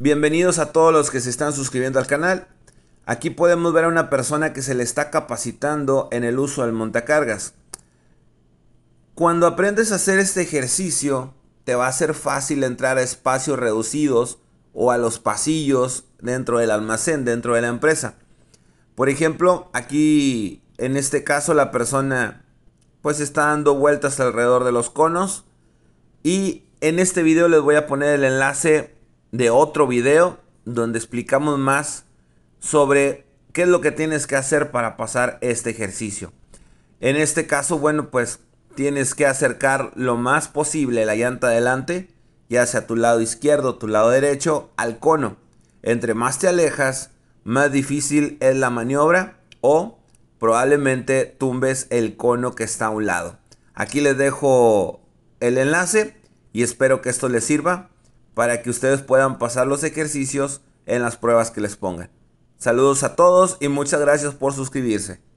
Bienvenidos a todos los que se están suscribiendo al canal. Aquí podemos ver a una persona que se le está capacitando en el uso del montacargas. Cuando aprendes a hacer este ejercicio, te va a ser fácil entrar a espacios reducidos o a los pasillos dentro del almacén, dentro de la empresa. Por ejemplo, aquí en este caso la persona pues está dando vueltas alrededor de los conos y en este video les voy a poner el enlace de otro video donde explicamos más sobre qué es lo que tienes que hacer para pasar este ejercicio. En este caso, bueno, pues tienes que acercar lo más posible la llanta adelante, ya sea tu lado izquierdo tu lado derecho, al cono. Entre más te alejas, más difícil es la maniobra o probablemente tumbes el cono que está a un lado. Aquí les dejo el enlace y espero que esto les sirva para que ustedes puedan pasar los ejercicios en las pruebas que les pongan. Saludos a todos y muchas gracias por suscribirse.